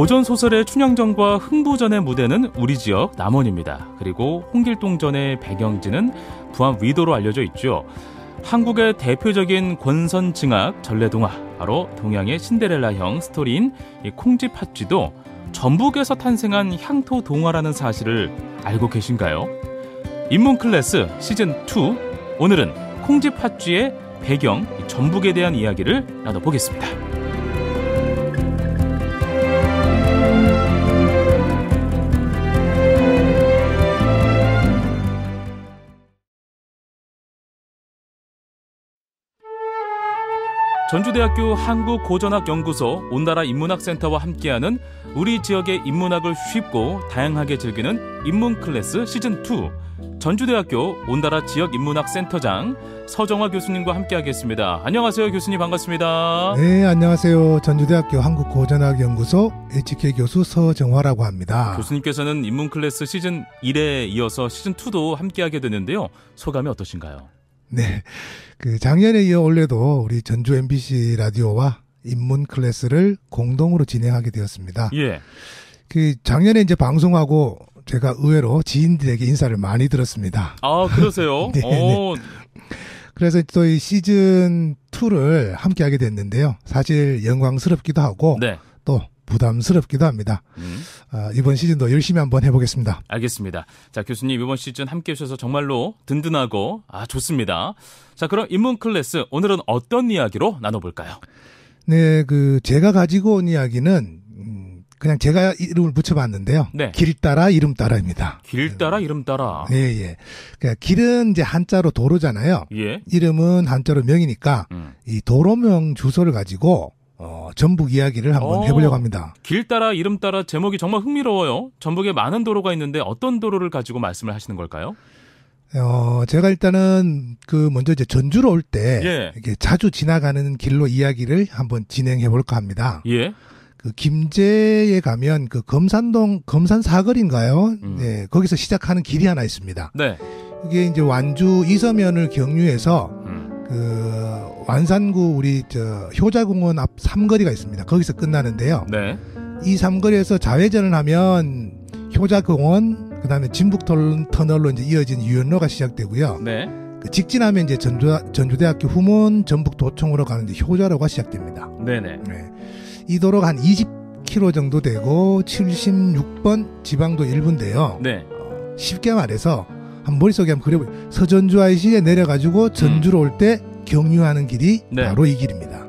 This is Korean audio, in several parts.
고전 소설의 춘향전과 흥부전의 무대는 우리 지역 남원입니다. 그리고 홍길동전의 배경지는 부안 위도로 알려져 있죠. 한국의 대표적인 권선징악 전래동화 바로 동양의 신데렐라형 스토리인 콩쥐 팥쥐도 전북에서 탄생한 향토 동화라는 사실을 알고 계신가요? 인문 클래스 시즌 2 오늘은 콩쥐 팥쥐의 배경 전북에 대한 이야기를 나눠보겠습니다. 전주대학교 한국고전학연구소 온나라 인문학센터와 함께하는 우리 지역의 인문학을 쉽고 다양하게 즐기는 인문 클래스 시즌 2 전주대학교 온나라 지역 인문학 센터장 서정화 교수님과 함께하겠습니다. 안녕하세요, 교수님 반갑습니다. 네, 안녕하세요. 전주대학교 한국고전학연구소 HK 교수 서정화라고 합니다. 교수님께서는 인문 클래스 시즌 1에 이어서 시즌 2도 함께하게 되는데요. 소감이 어떠신가요? 네. 그 작년에 이어 올해도 우리 전주 MBC 라디오와 인문 클래스를 공동으로 진행하게 되었습니다. 예. 그 작년에 이제 방송하고 제가 의외로 지인들에게 인사를 많이 들었습니다. 아, 그러세요? 네, 네. 그래서 또 이 시즌 2를 함께 하게 됐는데요. 사실 영광스럽기도 하고 네. 또 부담스럽기도 합니다. 음. 아, 이번 시즌도 열심히 한번 해보겠습니다. 알겠습니다. 자 교수님 이번 시즌 함께 해주셔서 정말로 든든하고 아 좋습니다. 자 그럼 인문 클래스 오늘은 어떤 이야기로 나눠볼까요? 네, 그 제가 가지고 온 이야기는 음, 그냥 제가 이름을 붙여봤는데요. 네. 길 따라 이름 따라입니다. 길 따라 이름 따라. 예, 예. 그러니까 길은 이제 한자로 도로잖아요. 예. 이름은 한자로 명이니까 음. 이 도로명 주소를 가지고 어, 전북 이야기를 한번 오, 어, 해보려고 합니다. 길 따라 이름 따라 제목이 정말 흥미로워요. 전북에 많은 도로가 있는데 어떤 도로를 가지고 말씀을 하시는 걸까요? 어, 제가 일단은 그 먼저 이제 전주로 올때 예. 이렇게 자주 지나가는 길로 이야기를 한번 진행해 볼까 합니다. 예. 그 김제에 가면 그 검산동 검산 사거리인가요? 음. 네, 거기서 시작하는 길이 하나 있습니다. 네. 이게 이제 완주 이서면을 경유해서 음. 그 완산구 우리 저 효자공원 앞 삼거리가 있습니다. 거기서 끝나는데요. 네. 이 삼거리에서 좌회전을 하면 효자공원 그다음에 진북터널로 이제 이어진 유연로가 시작되고요. 네. 그 직진하면 이제 전주 전주 대학교 후문 전북도청으로 가는 이제 효자로가 시작됩니다. 네네. 네. 이 도로가 한 20km 정도 되고 76번 지방도 1분인데요 네. 어, 쉽게 말해서 한 머릿속에 한번 그려보 서전주 IC에 내려가지고 전주로 음. 올때 경유하는 길이 네. 바로 이 길입니다.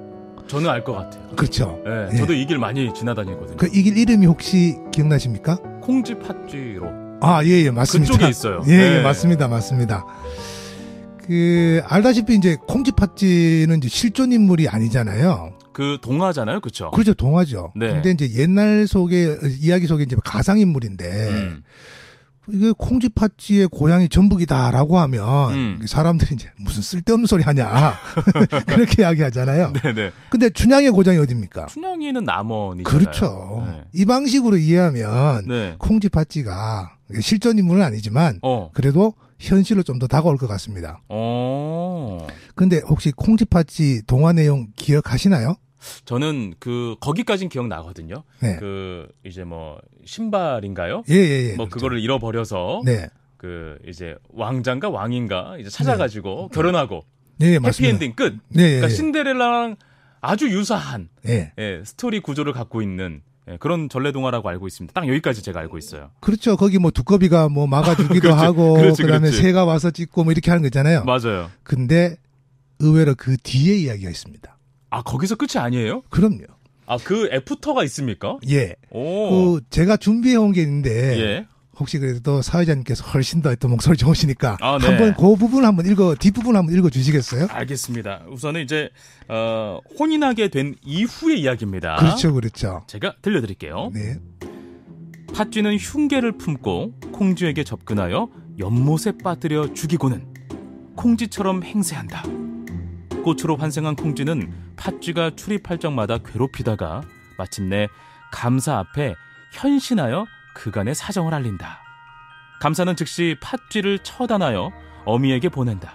저는 알 것 같아요. 그렇죠. 네, 예. 저도 이 길 많이 지나다니거든요. 그 이 길 이름이 혹시 기억나십니까? 콩집 팥쥐로. 아, 예, 예, 맞습니다. 그쪽에 있어요. 예, 예 네. 예, 맞습니다. 맞습니다. 그 알다시피 이제 콩집 팥쥐는 이제 실존 인물이 아니잖아요. 그 동화잖아요. 그렇죠? 그렇죠. 동화죠. 네. 근데 이제 옛날 속에 이야기 속에 이제 가상 인물인데 음. 이게 콩쥐팥쥐의 고향이 전북이다라고 하면 음. 사람들이 이제 무슨 쓸데없는 소리 하냐 그렇게 이야기하잖아요. 네네. 네. 근데 춘향의 고장이 어딥니까 춘향이는 남원이죠. 그렇죠. 네. 이 방식으로 이해하면 네. 콩쥐팥쥐가 실존 인물은 아니지만 어. 그래도 현실로 좀 더 다가올 것 같습니다. 어. 근데 혹시 콩쥐팥쥐 동화 내용 기억하시나요? 저는 그 거기까진 기억나거든요. 네. 그 이제 뭐 신발인가요? 예, 예, 예. 뭐 그렇죠. 그거를 잃어버려서 네. 그 이제 왕자인가 왕인가 이제 찾아가지고 네. 결혼하고 네, 예, 해피엔딩 끝. 네, 예, 그러니까 예. 신데렐라랑 아주 유사한 예. 예, 스토리 구조를 갖고 있는 예, 그런 전래동화라고 알고 있습니다. 딱 여기까지 제가 알고 있어요. 그렇죠. 거기 뭐 두꺼비가 뭐 막아주기도 그렇지, 하고 그렇지, 그다음에 그렇지. 새가 와서 찍고 뭐 이렇게 하는 거 있잖아요. 맞아요. 근데 의외로 그 뒤에 이야기가 있습니다. 아 거기서 끝이 아니에요? 그럼요. 아 그 애프터가 있습니까? 예. 오. 그 제가 준비해 온 게 있는데 예. 혹시 그래도 사회자님께서 훨씬 더 또 목소리 좋으시니까 아, 네. 한번 그 부분 한번 읽어 뒷부분 한번 읽어 주시겠어요? 알겠습니다. 우선은 이제 어, 혼인하게 된 이후의 이야기입니다. 그렇죠, 그렇죠. 제가 들려드릴게요. 네. 팥쥐는 흉계를 품고 콩쥐에게 접근하여 연못에 빠뜨려 죽이고는 콩쥐처럼 행세한다. 꽃으로 환생한 콩쥐는 팥쥐가 출입할 적마다 괴롭히다가 마침내 감사 앞에 현신하여 그간의 사정을 알린다. 감사는 즉시 팥쥐를 처단하여 어미에게 보낸다.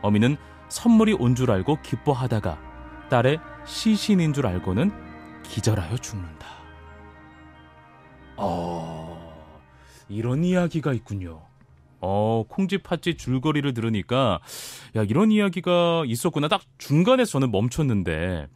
어미는 선물이 온 줄 알고 기뻐하다가 딸의 시신인 줄 알고는 기절하여 죽는다. 어, 이런 이야기가 있군요. 어, 콩쥐 팥쥐 줄거리를 들으니까 야, 이런 이야기가 있었구나. 딱 중간에 저는 멈췄는데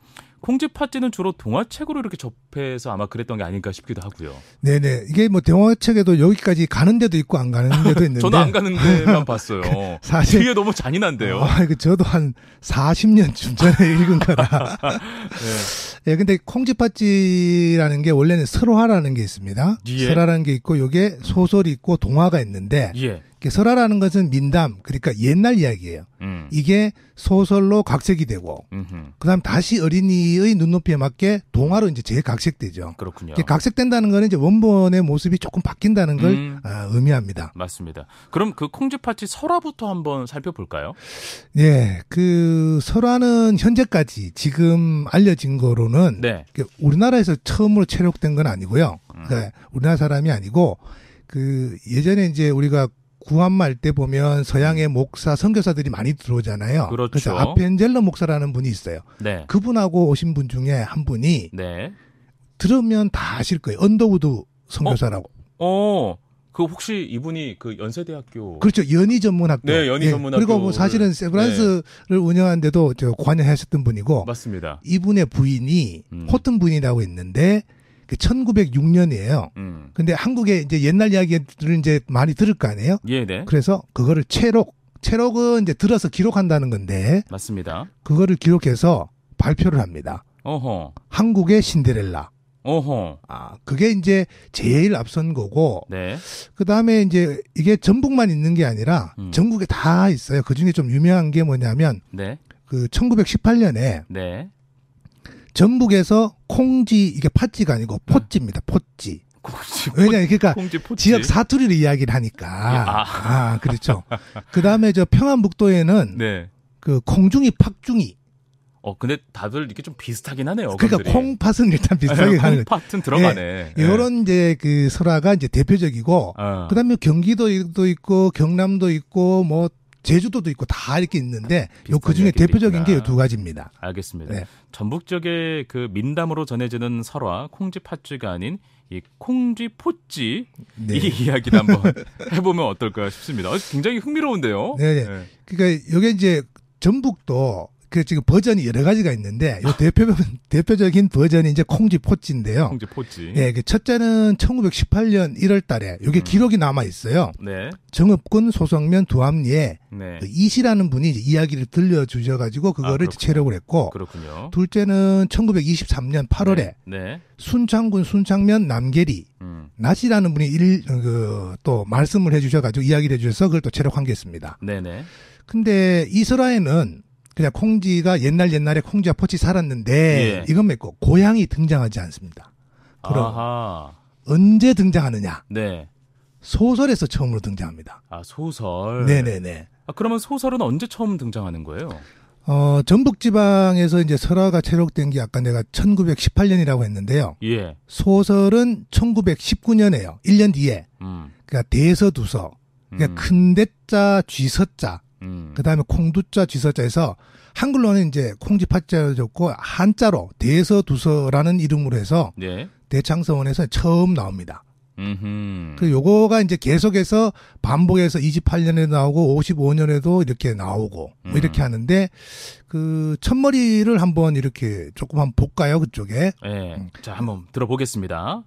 콩쥐 팥쥐는 주로 동화책으로 이렇게 접해서 아마 그랬던 게 아닐까 싶기도 하고요. 네네. 이게 뭐 동화책에도 여기까지 가는 데도 있고 안 가는 데도 있는데. 저는 안 가는 데만 봤어요. 그 사실. 이게 너무 잔인한데요. 아, 이 그 저도 한 40년쯤 전에 읽은 거라. 네. 예, 근데 콩쥐 팥쥐라는 게 원래는 설화라는 게 있습니다. 예. 설화라는 게 있고 요게 소설이 있고 동화가 있는데. 예. 설화라는 것은 민담, 그러니까 옛날 이야기예요. 음. 이게 소설로 각색이 되고, 음흠. 그다음 다시 어린이의 눈높이에 맞게 동화로 이제 재각색되죠. 그렇군요. 각색된다는 거는 이제 원본의 모습이 조금 바뀐다는 걸 음. 아, 의미합니다. 맞습니다. 그럼 그 콩쥐파치 설화부터 한번 살펴볼까요? 예, 그 설화는 현재까지 지금 알려진 거로는 네. 우리나라에서 처음으로 체력된건 아니고요. 음. 그러니까 우리나라 사람이 아니고. 그 예전에 이제 우리가 구한말 때 보면 서양의 목사 선교사들이 많이 들어오잖아요. 그렇죠. 그래서 아펜젤러 목사라는 분이 있어요. 네. 그분하고 오신 분 중에 한 분이 네. 들으면 다 아실 거예요. 언더우드 선교사라고. 어. 어. 그 혹시 이분이 그 연세대학교 그렇죠 연희 전문학교 네 연희 예. 전문학교 그리고 뭐 사실은 세브란스를 네. 운영하는데도 저 관여하셨던 분이고 맞습니다 이분의 부인이 음. 호튼 부인이라고 있는데 그 1906년이에요. 음. 근데 한국의 이제 옛날 이야기들을 이제 많이 들을 거 아니에요? 예, 네. 그래서 그거를 채록, 채록은 이제 들어서 기록한다는 건데. 맞습니다. 그거를 기록해서 발표를 합니다. 어허. 한국의 신데렐라. 어허. 아, 그게 이제 제일 앞선 거고. 네. 그 다음에 이제 이게 전북만 있는 게 아니라 음. 전국에 다 있어요. 그 중에 좀 유명한 게 뭐냐면. 네. 그 1918년에. 네. 전북에서 콩지 이게 팥지가 아니고 네. 포찌입니다. 포찌. 콩지, 왜냐 그러니까 콩지, 지역 사투리를 이야기를 하니까 아. 아 그렇죠. 그 다음에 저 평안북도에는 네. 그 콩중이 팥중이 어, 근데 다들 이렇게 좀 비슷하긴 하네요. 그러니까 콩팥은 일단 네, 비슷하게 가는 콩팥은 들어가네. 예, 이런 네. 이제 그 설화가 이제 대표적이고, 어. 그다음에 경기도도 있고 경남도 있고 뭐 제주도도 있고 다 이렇게 있는데 요 그중에 대표적인 게 요 두 가지입니다. 알겠습니다. 네. 전북 지역의 그 민담으로 전해지는 설화 콩쥐 팥쥐가 아닌 이 콩쥐 포찌 네. 이 이야기도 한번 해보면 어떨까 싶습니다. 어, 굉장히 흥미로운데요. 네. 네. 네. 그러니까 이게 이제 전북도 그 지금 버전이 여러 가지가 있는데 요 대표 대표적인 버전이 이제 콩쥐 포찌인데요. 콩쥐 포찌. 예, 그 첫째는 1918년 1월달에 요게 음. 기록이 남아 있어요. 네. 정읍군 소성면 두암리에 네. 그 이시라는 분이 이야기를 들려주셔가지고 그거를 아, 체력을 했고. 그렇군요. 둘째는 1923년 8월에 네. 네. 순창군 순창면 남계리 음. 나시라는 분이 일그또 말씀을 해주셔가지고 이야기를 해주셔서 그걸 또 체력한 게 있습니다. 네네. 네. 근데 이스라엘은 그냥 콩쥐가 옛날 옛날에 콩쥐와 포치 살았는데 예. 이건 맺고 고양이 등장하지 않습니다. 그럼 아하. 언제 등장하느냐? 네. 소설에서 처음으로 등장합니다. 아 소설. 네네네. 아, 그러면 소설은 언제 처음 등장하는 거예요? 어 전북 지방에서 이제 설화가 채록된 게 아까 내가 1918년이라고 했는데요. 예. 소설은 1919년에요. 1년 뒤에. 음. 그러니까 대서두서. 그러니까 음. 큰 대자 쥐서자 음. 그 다음에 콩두자 지서자에서 한글로는 이제 콩지팥자로 적고 한자로 대서두서라는 이름으로 해서 네. 대창서원에서 처음 나옵니다. 그 요거가 이제 계속해서 반복해서 28년에 나오고 55년에도 이렇게 나오고 뭐 음. 이렇게 하는데 그 첫머리를 한번 이렇게 조금 한번 볼까요 그쪽에? 네, 음. 자 한번 들어보겠습니다.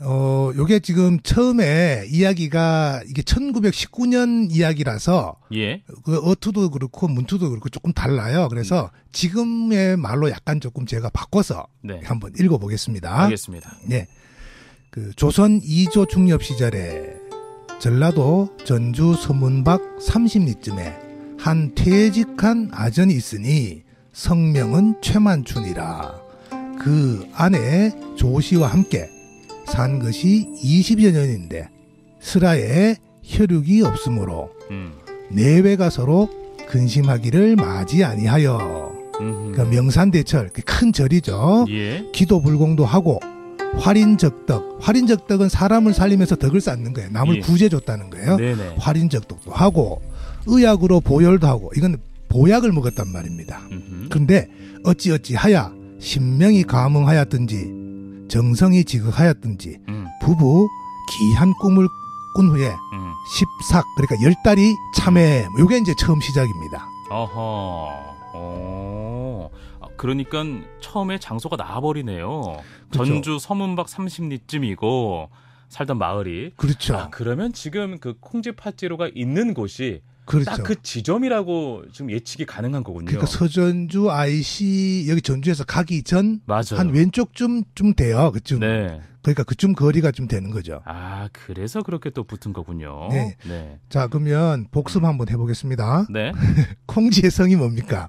어, 요게 지금 처음에 이야기가 이게 1919년 이야기라서 예. 그 어투도 그렇고 문투도 그렇고 조금 달라요. 그래서 음. 지금의 말로 약간 조금 제가 바꿔서 네. 한번 읽어 보겠습니다. 알겠습니다. 네. 그 조선 2조 중엽 시절에 전라도 전주 서문박 30리쯤에 한 퇴직한 아전이 있으니 성명은 최만춘이라 그 안에 조씨와 함께 산 것이 20여 년인데 슬하에 혈육이 없으므로 음. 내외가 서로 근심하기를 마지 아니하여 그러니까 명산대철 그 큰 절이죠. 예. 기도 불공도 하고 활인적덕 활인적덕은 사람을 살리면서 덕을 쌓는 거예요. 남을 예. 구제줬다는 거예요. 네네. 활인적덕도 하고 의약으로 보혈도 하고 이건 보약을 먹었단 말입니다. 음흠. 그데 어찌어찌하야 신명이 감흥하였든지 정성이 지극하였든지 음. 부부 귀한 꿈을 꾼 후에 음. 십삭 그러니까 열 달이 참회 음. 요게 이제 처음 시작입니다. 어허. 어. 그러니까 처음에 장소가 나와버리네요. 그렇죠. 전주 서문박 30리쯤이고 살던 마을이. 그렇죠. 아, 그러면 지금 그 콩쥐팥지로가 있는 곳이 그렇죠. 딱그 지점이라고 지금 예측이 가능한 거군요. 그러니까 서전주 IC 여기 전주에서 가기 전 한 왼쪽쯤 좀 돼요. 그쯤. 네. 그러니까 그쯤 거리가 좀 되는 거죠. 아 그래서 그렇게 또 붙은 거군요. 네. 네. 자 그러면 복습 한번 해보겠습니다. 네. 콩지의 성이 뭡니까?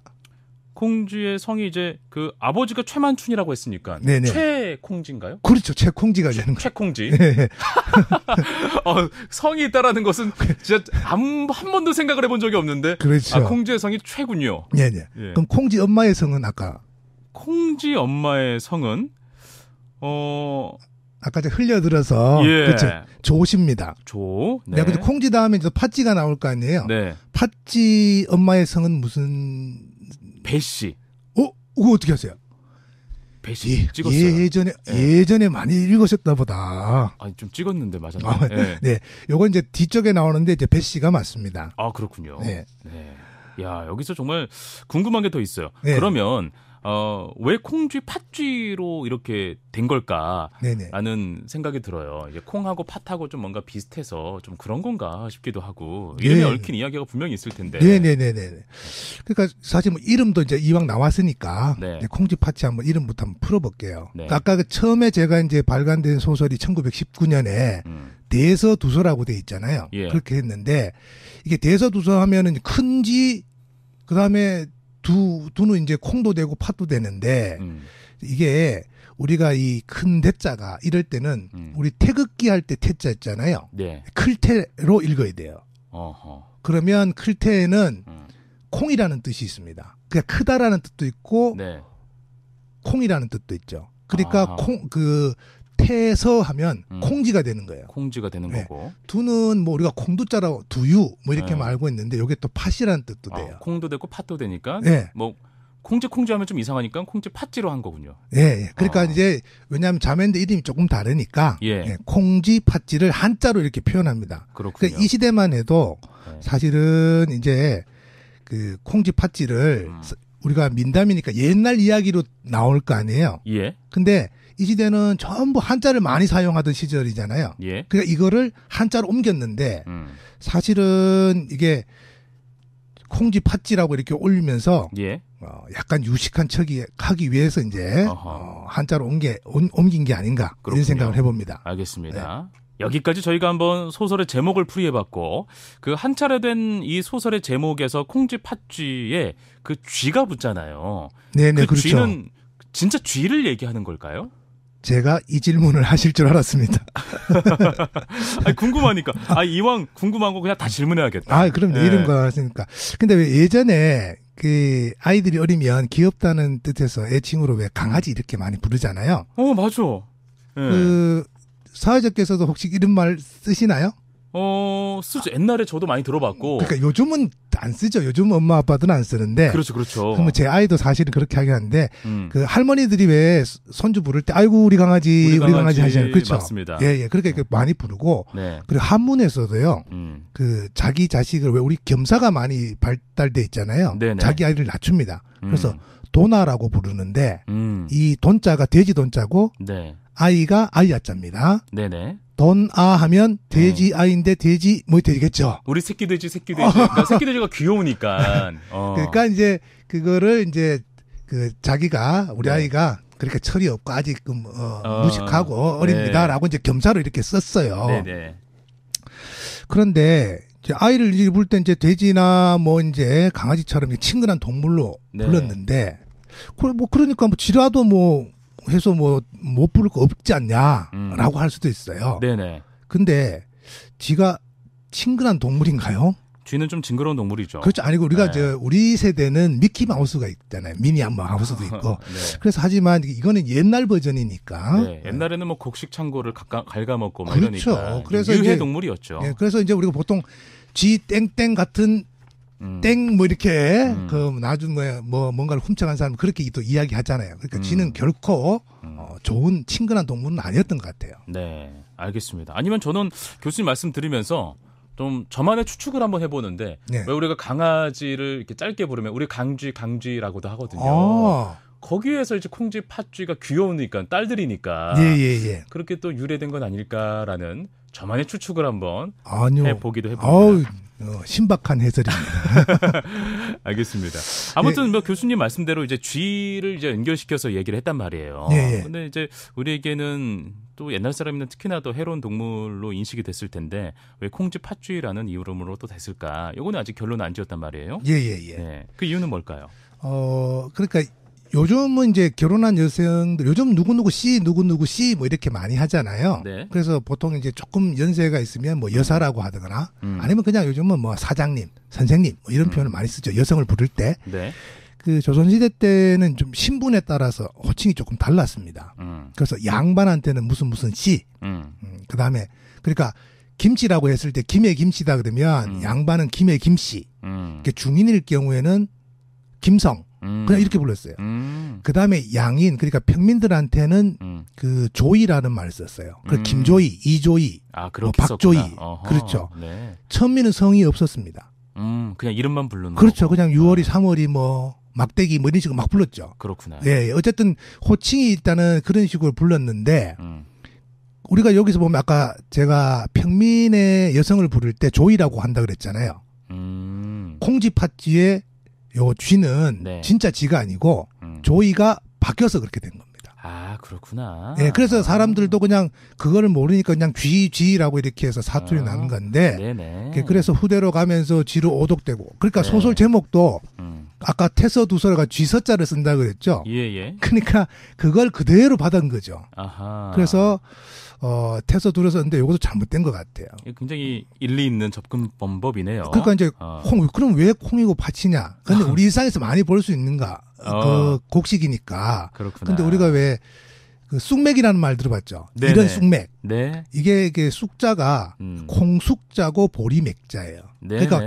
콩쥐의 성이 이제 그 아버지가 최만춘이라고 했으니까 네네. 최콩쥐인가요? 그렇죠. 최콩쥐가 최, 되는 거죠. 최콩쥐. 네. 어, 성이 있다라는 것은 진짜 한, 한 번도 생각을 해본 적이 없는데 그렇죠. 아, 콩쥐의 성이 최군요. 네네. 예. 그럼 콩쥐 엄마의 성은 아까 콩쥐 엄마의 성은 어 아까 제가 흘려들어서 예. 그렇죠. 조십니다. 조. 네. 내가 네, 콩쥐 다음에 이제 팥쥐가 나올 거 아니에요. 네. 팥쥐 엄마의 성은 무슨 배씨. 어? 그거 어떻게 하세요? 배씨 예, 찍었어요. 예전에 예. 예전에 많이 읽으셨다 보다. 아니 좀 찍었는데 맞았나요? 아, 예. 네. 요건 이제 뒤쪽에 나오는데 이제 배씨가 맞습니다. 아 그렇군요. 네. 네. 야 여기서 정말 궁금한 게 더 있어요. 네. 그러면 어, 왜 콩쥐 팥쥐로 이렇게 된 걸까라는 생각이 들어요. 이제 콩하고 팥하고 좀 뭔가 비슷해서 좀 그런 건가 싶기도 하고 이름이 네. 얽힌 이야기가 분명히 있을 텐데. 네네네네. 그러니까 사실 뭐 이름도 이제 이왕 나왔으니까 네. 콩쥐 팥쥐 한번 이름부터 한번 풀어볼게요. 네. 그러니까 아까 그 처음에 제가 이제 발간된 소설이 1919년에 음. 대서두서라고 돼 있잖아요. 예. 그렇게 했는데 이게 대서두서 하면은 큰지 그다음에 두, 두는 이제 콩도 되고 팥도 되는데, 음. 이게 우리가 이 큰 대자가 이럴 때는 음. 우리 태극기 할 때 태자 있잖아요. 네. 클테로 읽어야 돼요. 어허. 그러면 클테는 음. 콩이라는 뜻이 있습니다. 그냥 크다라는 뜻도 있고, 네. 콩이라는 뜻도 있죠. 그러니까 아하. 콩, 그 태서하면 음. 콩지가 되는 거예요. 콩지가 되는 네. 거고. 두는 뭐 우리가 콩두자로 두유 뭐 이렇게만 네. 알고 있는데 이게 또 팥이라는 뜻도 아, 돼요. 콩도 되고 팥도 되니까 네. 뭐 콩지 콩지 하면 좀 이상하니까 콩지 팥지로 한 거군요. 예. 예. 그러니까 아. 이제 왜냐하면 자매인데 이름이 조금 다르니까 예. 예. 콩지 팥지를 한자로 이렇게 표현합니다. 그렇군요. 그러니까 이 시대만 해도 네. 사실은 이제 그 콩지 팥지를 음. 우리가 민담이니까 옛날 이야기로 나올 거 아니에요. 예. 근데 이 시대는 전부 한자를 많이 사용하던 시절이잖아요. 예. 그러니까 이거를 한자로 옮겼는데 음. 사실은 이게 콩지 팥지라고 이렇게 올리면서 예. 어, 약간 유식한 척이 하기 위해서 이제 어, 한자로 옮겨, 옮긴 게 아닌가 그렇군요. 이런 생각을 해봅니다. 알겠습니다. 네. 여기까지 저희가 한번 소설의 제목을 풀이해봤고 그한 차례 된 이 소설의 제목에서 콩쥐 팥쥐에 그 쥐가 붙잖아요. 네네 네, 그 그렇죠. 쥐는 진짜 쥐를 얘기하는 걸까요? 제가 이 질문을 하실 줄 알았습니다. 아니, 궁금하니까. 아, 이왕 궁금한 거 그냥 다 질문해야겠다. 아, 그럼 네. 예. 이런 거 하니까. 근데 왜 예전에 그 아이들이 어리면 귀엽다는 뜻에서 애칭으로 왜 강아지 이렇게 많이 부르잖아요. 어, 맞아. 네. 그 사회자께서도 혹시 이런 말 쓰시나요? 어, 쓰죠. 옛날에 저도 많이 들어봤고. 그러니까 요즘은 안 쓰죠. 요즘 엄마 아빠들은 안 쓰는데. 그렇죠, 그렇죠. 그러면 제 아이도 사실은 그렇게 하긴 한데, 음. 그 할머니들이 왜 손주 부를 때, 아이고, 우리 강아지, 우리 강아지, 강아지 하시는, 그렇죠. 맞습니다. 예, 예. 그렇게 음. 많이 부르고, 네. 그리고 한문에서도요, 음. 그 자기 자식을, 왜 우리 겸사가 많이 발달돼 있잖아요. 네네. 네. 자기 아이를 낮춥니다. 음. 그래서 도나라고 부르는데, 음. 이 돈자가 돼지 돈자고, 네. 아이가 아이야자입니다. 네네. 돈아 하면 음. 돼지 네. 아이인데 돼지 뭐 되겠죠. 우리 새끼 돼지 새끼 돼지. 그러니까 새끼 돼지가 귀여우니까. 어. 그러니까 이제 그거를 이제 그 자기가 우리 네. 아이가 그렇게 철이 없고 아직 음, 뭐, 어, 어, 무식하고 네. 어립니다라고 이제 겸사로 이렇게 썼어요. 네네. 네. 그런데 이제 아이를 이제 부때 이제 돼지나 뭐 이제 강아지처럼 친근한 동물로 네. 불렀는데 그뭐 그러니까 뭐 지라도 뭐 해서 뭐 못 부를 거 없지 않냐라고 음. 할 수도 있어요. 네네. 근데 쥐가 친근한 동물인가요? 쥐는 좀 징그러운 동물이죠. 그렇죠. 아니고 우리가 네. 저 우리 세대는 미키 마우스가 있잖아요. 미니 마우스도 있고. 네. 그래서 하지만 이거는 옛날 버전이니까. 네. 옛날에는 뭐 곡식 창고를 갈가, 갈가먹고 그 그렇죠. 이러니까. 그래서 유해 동물이었죠. 예, 그래서 이제 우리가 보통 쥐 땡땡 같은 음. 땡뭐 이렇게 음. 그 나중에 뭐, 뭐 뭔가를 훔쳐간 사람 그렇게 또 이야기하잖아요. 그러니까 음. 지는 결코 음. 어, 좋은 친근한 동물은 아니었던 것 같아요. 네, 알겠습니다. 아니면 저는 교수님 말씀 드리면서좀 저만의 추측을 한번 해보는데 네. 왜 우리가 강아지를 이렇게 짧게 부르면 우리 강쥐 강쥐라고도 하거든요. 아. 거기에서 이제 콩쥐 팥쥐가 귀여우니까 딸들이니까 예, 예, 예. 그렇게 또 유래된 건 아닐까라는 저만의 추측을 한번 아니요. 해보기도 해봅니다. 아우, 어, 신박한 해설입니다. 알겠습니다. 아무튼 예. 뭐 교수님 말씀대로 이제 쥐를 이제 연결시켜서 얘기를 했단 말이에요. 예, 예. 근데 이제 우리에게는 또 옛날 사람이나 특히나 더 해로운 동물로 인식이 됐을 텐데 왜 콩쥐 팥쥐라는 이름으로 또 됐을까? 요거는 아직 결론 안 지었단 말이에요. 예, 예, 예. 네. 그 이유는 뭘까요? 어, 그러니까 요즘은 이제 결혼한 여성들 요즘 누구누구 씨 누구누구 씨 뭐 이렇게 많이 하잖아요. 네. 그래서 보통 이제 조금 연세가 있으면 뭐 여사라고 하거나 음. 아니면 그냥 요즘은 뭐 사장님, 선생님 뭐 이런 음. 표현을 많이 쓰죠. 여성을 부를 때. 네. 그 조선시대 때는 좀 신분에 따라서 호칭이 조금 달랐습니다. 음. 그래서 양반한테는 무슨 무슨 씨, 음. 음 그 다음에 그러니까 김치라고 했을 때 김의 김치다 그러면 음. 양반은 김의 김씨. 음. 중인일 경우에는 김성, 음. 그냥 이렇게 불렀어요. 음. 그 다음에 양인, 그러니까 평민들한테는 음. 그 조이라는 말을 썼어요. 그 음. 김조이, 이조이, 아, 뭐 박조이. 어허. 그렇죠. 네. 천민은 성이 없었습니다. 음, 그냥 이름만 불렀는 그렇죠. 거고. 그냥 6월이, 3월이 어. 뭐 막대기 뭐 이런 식으로 막 불렀죠. 그렇구나. 예, 예. 어쨌든 호칭이 일단은 그런 식으로 불렀는데 음. 우리가 여기서 보면 아까 제가 평민의 여성을 부를 때 조이라고 한다 그랬잖아요. 콩지팥쥐에 요 쥐는 네. 진짜 쥐가 아니고 음. 조이가 바뀌어서 그렇게 된 거예요. 아 그렇구나. 네, 그래서 사람들도 그냥 그거를 모르니까 그냥 쥐 쥐라고 이렇게 해서 사투리 아, 나는 건데. 네네. 그래서 후대로 가면서 쥐로 오독되고. 그러니까 네. 소설 제목도 음. 아까 태서 두서가 쥐서자를 쓴다 그랬죠. 예예. 예. 그러니까 그걸 그대로 받은 거죠. 아하. 그래서 어 태서 두서 썼는데 이것도 잘못된 것 같아요. 예, 굉장히 일리 있는 접근 방법이네요. 그러니까 이제 어. 콩 그럼 왜 콩이고 밭이냐? 근데 아. 우리 일상에서 많이 볼 수 있는가? 어. 그 곡식이니까. 그렇구나. 근데 우리가 왜 그 쑥맥이라는 말 들어봤죠? 네네. 이런 쑥맥. 네. 이게 이게 쑥자가 음. 콩숙자고 보리맥자예요. 네 그러니까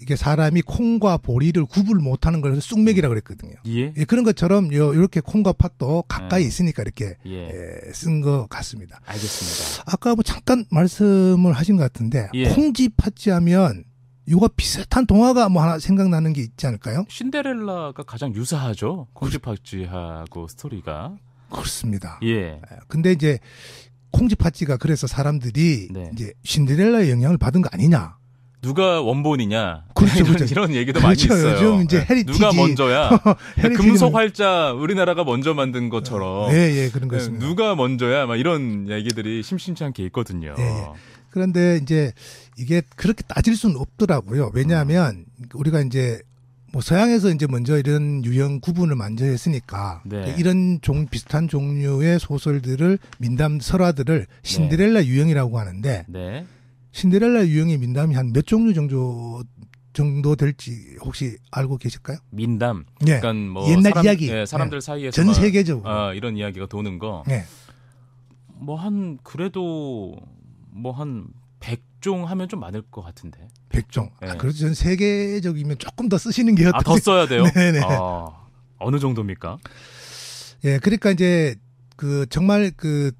이게 사람이 콩과 보리를 구분 못하는 걸 쑥맥이라 고 그랬거든요. 예? 예, 그런 것처럼 요 이렇게 콩과 팥도 가까이 예. 있으니까 이렇게 예. 예, 쓴것 같습니다. 알겠습니다. 아까 뭐 잠깐 말씀을 하신 것 같은데 예. 콩지 팥지 하면 요거 비슷한 동화가 뭐 하나 생각나는 게 있지 않을까요? 신데렐라가 가장 유사하죠. 콩쥐팥쥐하고 스토리가. 그렇습니다. 예. 예 근데 이제 콩쥐팥쥐가 그래서 사람들이 네. 이제 신데렐라의 영향을 받은 거 아니냐. 누가 원본이냐 그렇죠, 그렇죠. 이런, 얘기도 그렇죠. 많이 있어요. 요즘 이제 헤리티지 예. 누가 먼저야 금속 활자 우리나라가 먼저 만든 것처럼 예예 예, 그런 거있습니다 누가 먼저야 막 이런 얘기들이 심심치 않게 있거든요. 네, 그런데 이제 이게 그렇게 따질 수는 없더라고요. 왜냐하면 우리가 이제 뭐 서양에서 이제 먼저 이런 유형 구분을 먼저 했으니까 네. 이런 종 비슷한 종류의 소설들을 민담 설화들을 네. 신데렐라 네. 유형이라고 하는데 네. 신데렐라 유형의 민담이 한 몇 종류 정도 정도 될지 혹시 알고 계실까요? 민담. 네. 그러니까 뭐 옛날 사람, 이야기. 네, 사람들 네. 예. 사이에서 전 세계적으로 아, 이런 이야기가 도는 거. 네. 뭐 한 그래도 뭐한 100종 하면 좀 많을 것 같은데. 100종. 아, 네. 아, 그렇죠. 세계적이면 조금 더 쓰시는 게 어떨지. 아, 더 써야 돼요? 네네. 네. 아, 어느 정도입니까? 예, 그러니까 이제 그 정말 그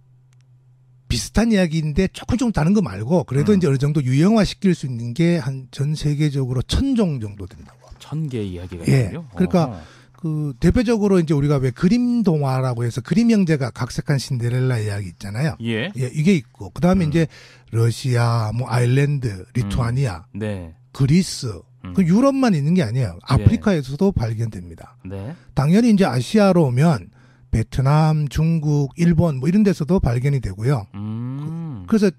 비슷한 이야기인데 조금 좀 다른 거 말고 그래도 음. 이제 어느 정도 유형화 시킬 수 있는 게 한 전 세계적으로 천종 정도 된다고. 천 개 이야기가 예. 있군요. 그러니까 오. 어. 그 대표적으로 이제 우리가 왜 그림 동화라고 해서 그림 형제가 각색한 신데렐라 이야기 있잖아요. 예. 예 이게 있고 그다음에 음. 이제 러시아, 뭐 아일랜드, 리투아니아, 음. 네. 그리스, 음. 그 유럽만 있는 게 아니에요. 예. 아프리카에서도 예. 발견됩니다. 네. 당연히 이제 아시아로 오면 베트남, 중국, 일본 뭐 이런 데서도 발견이 되고요. 음. 그, 그래서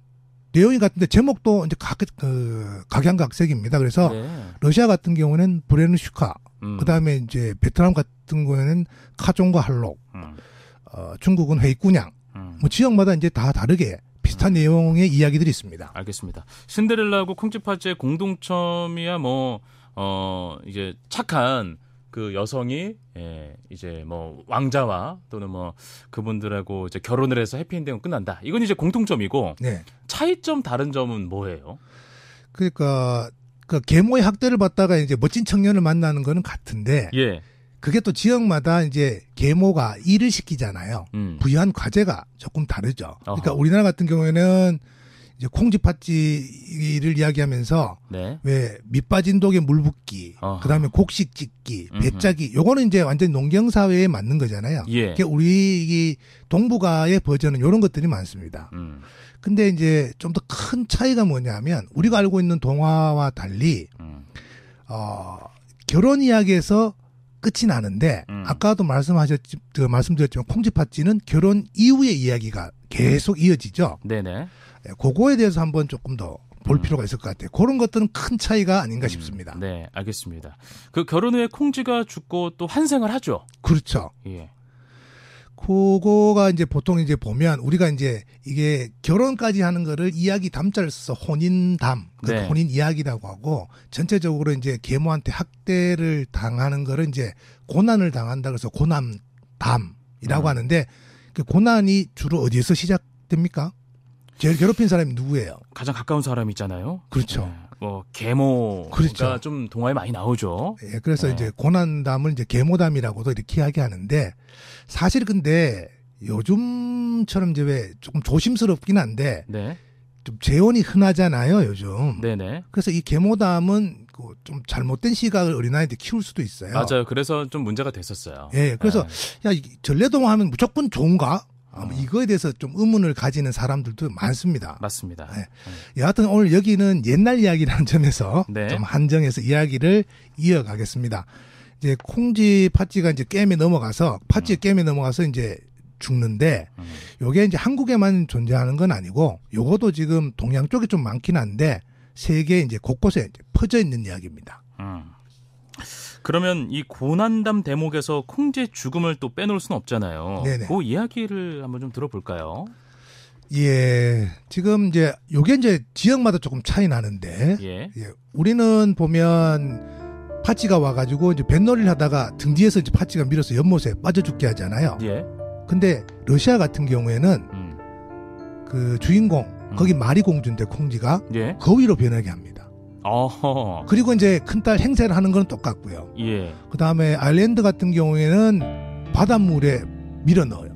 내용이 같은데 제목도 이제 각, 그, 각양각색입니다. 그래서 네. 러시아 같은 경우는 브레누슈카 음. 그다음에 이제 베트남 같은 경우에는 카종과 할록, 음. 어, 중국은 회이꾸냥. 음. 뭐 지역마다 이제 다 다르게 비슷한 음. 내용의 이야기들이 있습니다. 알겠습니다. 신데렐라하고 콩쥐팥의 공동점이야 뭐어 이제 착한 그 여성이 예, 이제 뭐 왕자와 또는 뭐 그분들하고 이제 결혼을 해서 해피엔딩은 끝난다. 이건 이제 공통점이고 네. 차이점 다른 점은 뭐예요? 그러니까 그 계모의 학대를 받다가 이제 멋진 청년을 만나는 거는 같은데 예. 그게 또 지역마다 이제 계모가 일을 시키잖아요. 음. 부여한 과제가 조금 다르죠. 그러니까 어허. 그러니까 우리나라 같은 경우에는 이제 콩쥐팥쥐를 이야기하면서 네. 왜 밑빠진 독에 물 붓기, 그 다음에 곡식 찍기, 배짜기 요거는 이제 완전 히 농경 사회에 맞는 거잖아요. 예. 그러니까 우리 이 동북아의 버전은 요런 것들이 많습니다. 음. 근데 이제 좀 더 큰 차이가 뭐냐면 우리가 알고 있는 동화와 달리 음. 어, 결혼 이야기에서 끝이 나는데 음. 아까도 말씀하셨지 그 말씀드렸지만 콩쥐팥쥐는 결혼 이후의 이야기가 계속 이어지죠. 네네. 예, 그거에 대해서 한번 조금 더볼 음. 필요가 있을 것 같아요. 그런 것들은 큰 차이가 아닌가 음. 싶습니다. 네, 알겠습니다. 그 결혼 후에 콩쥐가 죽고 또 환생을 하죠. 그렇죠. 예. 그거가 이제 보통 이제 보면 우리가 이제 이게 결혼까지 하는 거를 이야기 담자를 써서 혼인담, 그 네. 혼인 이야기라고 하고 전체적으로 이제 계모한테 학대를 당하는 거를 이제 고난을 당한다 그래서 고난담이라고 음. 하는데 그 고난이 주로 어디에서 시작됩니까? 제일 괴롭힌 사람이 누구예요? 가장 가까운 사람 있잖아요. 그렇죠. 네. 뭐계모 어, 그렇죠. 좀 동화에 많이 나오죠. 예, 그래서 네. 이제 고난담을 이제 계모담이라고도 이렇게 이야기하는데 사실 근데 요즘처럼 이제 왜 조금 조심스럽긴 한데 네. 좀 재혼이 흔하잖아요 요즘. 네네. 네. 그래서 이 계모담은 그 좀 잘못된 시각을 어린아이들 키울 수도 있어요. 맞아요. 그래서 좀 문제가 됐었어요. 예, 그래서 네. 야 전래동화 하면 무조건 좋은가? 아마 뭐 이거에 대해서 좀 의문을 가지는 사람들도 많습니다. 맞습니다. 네. 여하튼 오늘 여기는 옛날 이야기라는 점에서 네. 좀 한정해서 이야기를 이어가겠습니다. 이제 콩쥐 팥쥐가 이제 게임에 넘어가서 팥쥐 음. 게임에 넘어가서 이제 죽는데 음. 요게 이제 한국에만 존재하는 건 아니고 요것도 지금 동양 쪽에 좀 많긴 한데 세계 이제 곳곳에 이제 퍼져 있는 이야기입니다. 음. 그러면 이 고난담 대목에서 콩쥐의 죽음을 또 빼놓을 수는 없잖아요. 네네. 그 이야기를 한번 좀 들어볼까요? 예. 지금 이제 요게 이제 지역마다 조금 차이 나는데 예. 예. 우리는 보면 파치가 와가지고 이제 뱃놀이를 하다가 등 뒤에서 이제 파치가 밀어서 연못에 빠져 죽게 하잖아요. 예. 근데 러시아 같은 경우에는 음. 그 주인공 거기 음. 마리 공주인데 콩쥐가 예. 거위로 변하게 합니다. 어허. 그리고 이제 큰딸 행세를 하는 건 똑같고요. 예. 그 다음에 아일랜드 같은 경우에는 바닷물에 밀어 넣어요.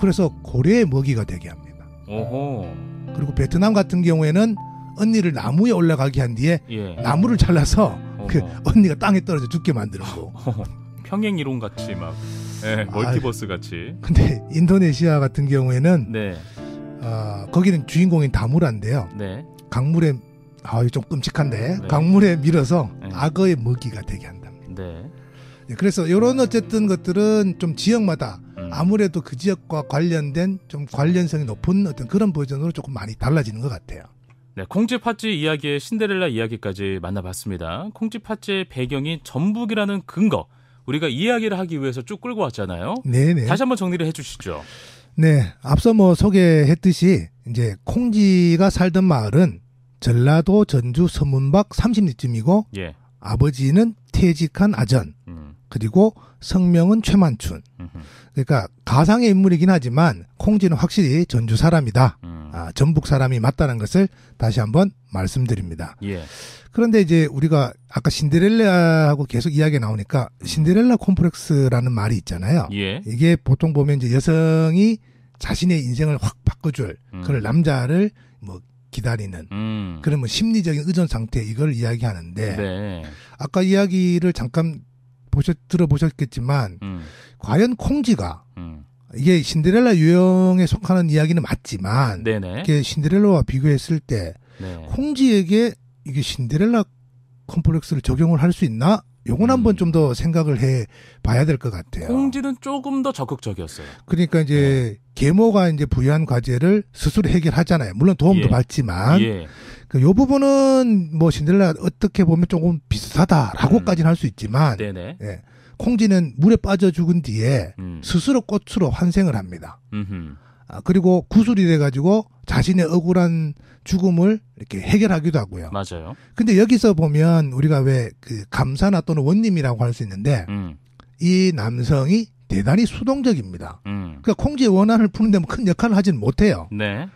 그래서 고래의 먹이가 되게 합니다. 어허. 그리고 베트남 같은 경우에는 언니를 나무에 올라가게 한 뒤에 예. 나무를 잘라서 그 언니가 땅에 떨어져 죽게 만들고 평행 이론 같이 막 네, 멀티버스 아, 같이. 근데 인도네시아 같은 경우에는 네. 어, 거기는 주인공인 다무라인데요. 네. 강물에 아, 좀 끔찍한데 네. 강물에 네. 밀어서 네. 악어의 먹이가 되게 한답니다. 네. 예, 그래서 이런 어쨌든 것들은 좀 지역마다 음. 아무래도 그 지역과 관련된 좀 관련성이 높은 어떤 그런 버전으로 조금 많이 달라지는 것 같아요. 네, 콩쥐 팥쥐 이야기의 신데렐라 이야기까지 만나봤습니다. 콩쥐 팥쥐의 배경이 전북이라는 근거 우리가 이야기를 하기 위해서 쭉 끌고 왔잖아요. 네네. 다시 한번 정리를 해주시죠. 네, 앞서 뭐 소개했듯이 이제 콩쥐가 살던 마을은 전라도 전주 서문박 30리쯤이고 예. 아버지는 퇴직한 아전 음. 그리고 성명은 최만춘 음흠. 그러니까 가상의 인물이긴 하지만 콩지는 확실히 전주 사람이다 음. 아, 전북 사람이 맞다는 것을 다시 한번 말씀드립니다 예. 그런데 이제 우리가 아까 신데렐라하고 계속 이야기 나오니까 음. 신데렐라 콤플렉스라는 말이 있잖아요 예. 이게 보통 보면 이제 여성이 자신의 인생을 확 바꿔줄 음. 그런 남자를 뭐 기다리는 음. 그런 뭐 심리적인 의존 상태 이걸 이야기하는데 네. 아까 이야기를 잠깐 보셨 들어보셨겠지만 음. 과연 콩지가 음. 이게 신데렐라 유형에 속하는 이야기는 맞지만 네네. 이게 신데렐라와 비교했을 때 네. 콩지에게 이게 신데렐라 컴플렉스를 적용을 할 수 있나 요건 음. 한번 좀 더 생각을 해 봐야 될 것 같아요. 공지는 조금 더 적극적이었어요. 그러니까 이제 네. 계모가 이제 부여한 과제를 스스로 해결하잖아요. 물론 도움도 예. 받지만 예. 그요 부분은 뭐 신들라 어떻게 보면 조금 비슷하다라고까지는 음. 할수 있지만 네네. 예. 콩지는 물에 빠져 죽은 뒤에 음. 스스로 꽃으로 환생을 합니다. 음흠. 아, 그리고 구술이 돼가지고 자신의 억울한 죽음을 이렇게 해결하기도 하고요. 맞아요. 근데 여기서 보면 우리가 왜 그 감사나 또는 원님이라고 할 수 있는데 음. 이 남성이 대단히 수동적입니다. 음. 그러니까 콩지의 원한을 푸는데 뭐큰 역할을 하진 못해요. 네.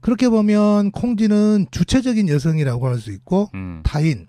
그렇게 보면 콩지는 주체적인 여성이라고 할 수 있고 음. 타인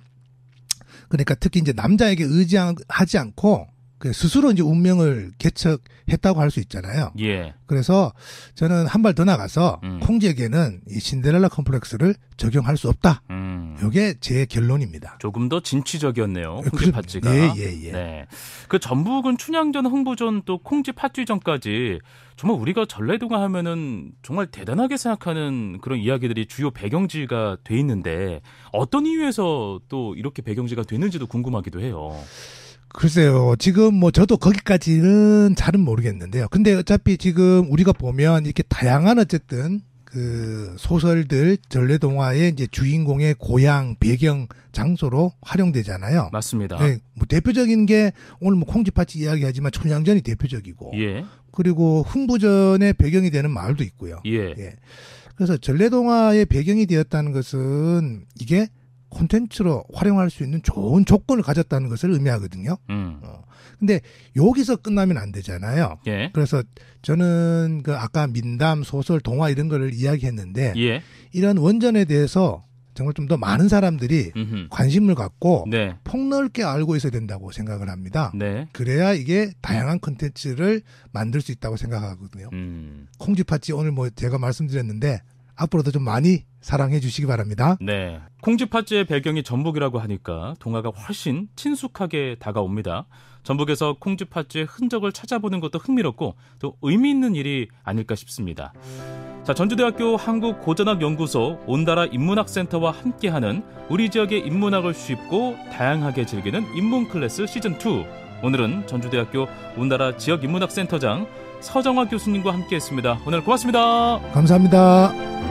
그러니까 특히 이제 남자에게 의지하지 않고 그 스스로 이제 운명을 개척했다고 할 수 있잖아요. 예. 그래서 저는 한 발 더 나가서 음. 콩지에게는 이 신데렐라 컴플렉스를 적용할 수 없다. 음. 이게 제 결론입니다. 조금 더 진취적이었네요. 그 콩지 팥쥐가. 예, 예, 예. 네. 그 전북은 춘향전, 흥부전 또 콩지 팥쥐전까지 정말 우리가 전래동화 하면은 정말 대단하게 생각하는 그런 이야기들이 주요 배경지가 돼 있는데 어떤 이유에서 또 이렇게 배경지가 되는지도 궁금하기도 해요. 글쎄요. 지금 뭐 저도 거기까지는 잘은 모르겠는데요. 근데 어차피 지금 우리가 보면 이렇게 다양한 어쨌든 그 소설들 전래 동화의 이제 주인공의 고향 배경 장소로 활용되잖아요. 맞습니다. 네, 뭐 대표적인 게 오늘 뭐 콩쥐팥이 이야기하지만 춘양전이 대표적이고, 예. 그리고 흥부전의 배경이 되는 마을도 있고요. 예. 예. 그래서 전래 동화의 배경이 되었다는 것은 이게 콘텐츠로 활용할 수 있는 좋은 조건을 가졌다는 것을 의미하거든요. 음. 어. 근데 여기서 끝나면 안 되잖아요. 예. 그래서 저는 그 아까 민담, 소설, 동화 이런 거를 이야기했는데 예. 이런 원전에 대해서 정말 좀 더 많은 사람들이 음흠. 관심을 갖고 네. 폭넓게 알고 있어야 된다고 생각을 합니다. 네. 그래야 이게 다양한 콘텐츠를 만들 수 있다고 생각하거든요. 음. 콩쥐팥쥐 오늘 뭐 제가 말씀드렸는데 앞으로도 좀 많이 사랑해 주시기 바랍니다. 네. 콩쥐팥쥐의 배경이 전북이라고 하니까 동화가 훨씬 친숙하게 다가옵니다. 전북에서 콩쥐팥쥐의 흔적을 찾아보는 것도 흥미롭고 또 의미 있는 일이 아닐까 싶습니다. 자, 전주대학교 한국고전학연구소 온다라 인문학센터와 함께하는 우리 지역의 인문학을 쉽고 다양하게 즐기는 인문 클래스 시즌2. 오늘은 전주대학교 온다라 지역인문학센터장 서정화 교수님과 함께했습니다. 오늘 고맙습니다. 감사합니다.